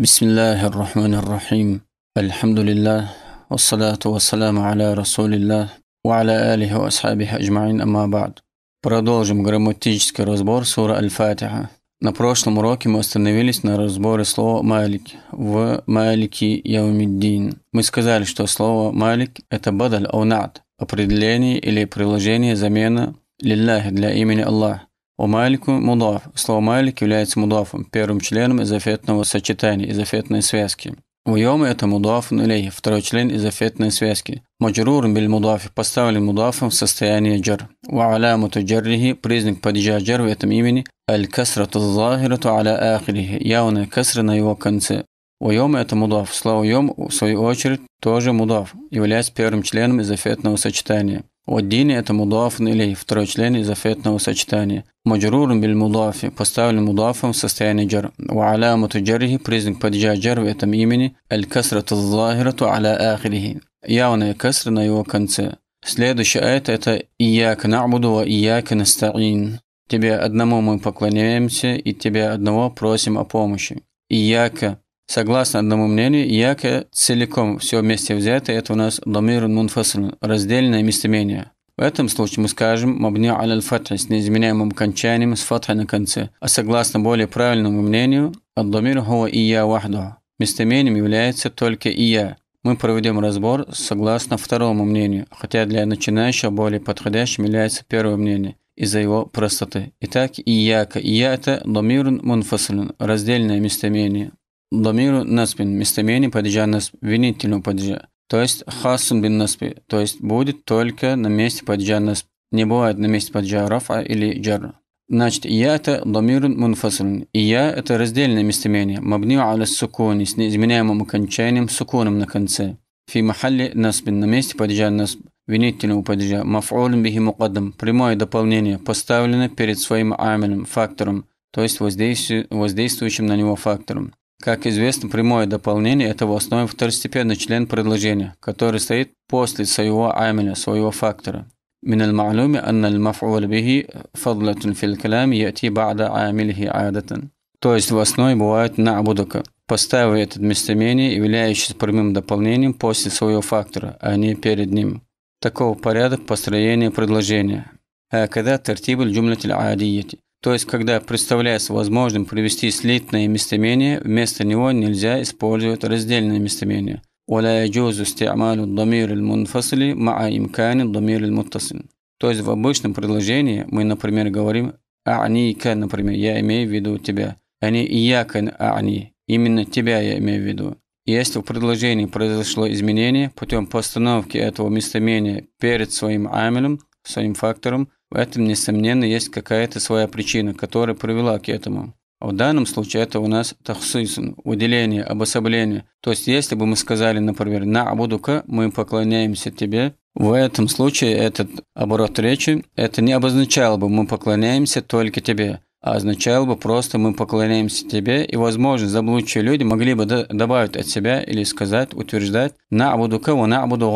بسم الله الرحمن الرحيم الحمد لله والصلاة والسلام على رسول الله وعلى آله وأصحابه أجمعين أما بعد Продолжим грамматический разбор суры Аль-Фатиха. На прошлом уроке мы остановились на разборе слова «малик» в «малики яумиддин». Мы сказали, что слово «малик» – это «бадаль аунат» – определение или приложение замена «лиллахи» для имени Аллаха. Умалику – мудаф. Слово «малик» является мудафом, первым членом изофетного сочетания, изофетной связки. Уйом – это мудаф нулей, второй член изофетной связки. Маджрур биль мудафи поставлен мудафом в состоянии джар. У алямуту джаррихи – признак падежа джар в этом имени – касра захирату аля ахрихи явная касра на его конце. Уйом – это мудаф. Слово «уйом» в свою очередь тоже мудаф, является первым членом изофетного сочетания. والدين это мудаф или второй член изофетного сочетания. Маджрур биль мудафи поставлен мудафом в состоянии джар. Ва алямату джарихи признак падежа джар в этом имени аль касрату захирату аля ахирихи. Явная касра на его конце. Следующий аят это «Ияк нa'буду ва ияк настаин». Тебе одному мы поклоняемся и тебя одного просим о помощи. «Ияка» Согласно одному мнению, яке целиком все вместе взятое – это у нас домир мунфасль, раздельное местоимение. В этом случае мы скажем «мабни аль фатха» с неизменяемым окончанием с фатха на конце. А согласно более правильному мнению, ад домир хуа ия вахда» – местоимением является только «ия». Мы проведем разбор согласно второму мнению, хотя для начинающего более подходящим является первое мнение из-за его простоты. Итак, «ияка» – «ия» – это «домирун мунфаслин» – раздельное местоимение. Дамир наспин, местоимение падежа насп, винительного падежа. То есть хасун бин наспи, то есть будет только на месте падежа насп. Не бывает на месте падежа рафа или джарра. Значит, я это дамирун мунфасун. И я это раздельное местоимение. Мабнию аля сукуни с неизменяемым окончанием сукуном на конце. Фи махалли наспин на месте падежа насп. Винительного падежа. Мафулин бихи мукаддам. Прямое дополнение поставлено перед своим амелем, фактором, то есть воздействующим на него фактором. Как известно, прямое дополнение – это в основе второстепенный член предложения, который стоит после своего амиля, своего фактора. من المعلوم أن المفعول به فضلة في الكلام يأتي بعد عامله عادة. То есть в основе бывает «набудука». Поставив это местоимение, являющееся прямым дополнением после своего фактора, а не перед ним. Таков порядок построения предложения. هكذا ترتيب الجملة العادية то есть когда представляется возможным привести слитное местоимение, вместо него нельзя использовать раздельное местоимение. ولا يجوز استعمال الضمير المنفصل مع إمكان الضمير المتصل. То есть в обычном предложении мы, например, говорим «а'ника», например, «я имею в виду тебя», а не «ияка а'ни», именно «тебя я имею в виду». Если в предложении произошло изменение путем постановки этого местоимения перед своим амелем, своим фактором – в этом, несомненно, есть какая-то своя причина, которая привела к этому. А в данном случае это у нас тахсисун, выделение, обособление. То есть, если бы мы сказали, например, на абудука мы поклоняемся тебе, в этом случае этот оборот речи, это не обозначало бы мы поклоняемся только тебе, а означало бы просто мы поклоняемся тебе, и, возможно, заблудшие люди могли бы добавить от себя или сказать, утверждать на абудука, на абуду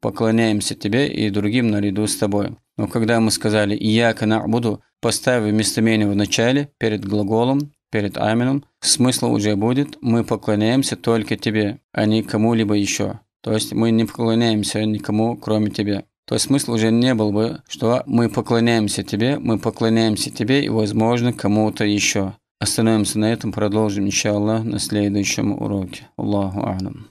поклоняемся тебе и другим наряду с тобой. Но когда мы сказали «Ияка набуду», поставив местоимение в начале, перед глаголом, перед амином, смысл уже будет «Мы поклоняемся только тебе, а не кому-либо еще». То есть мы не поклоняемся никому, кроме тебя. То есть смысл уже не был бы, что мы поклоняемся тебе, мы поклоняемся тебе и, возможно, кому-то еще. Остановимся на этом, продолжим, иншаллах, на следующем уроке. Аллаху алям.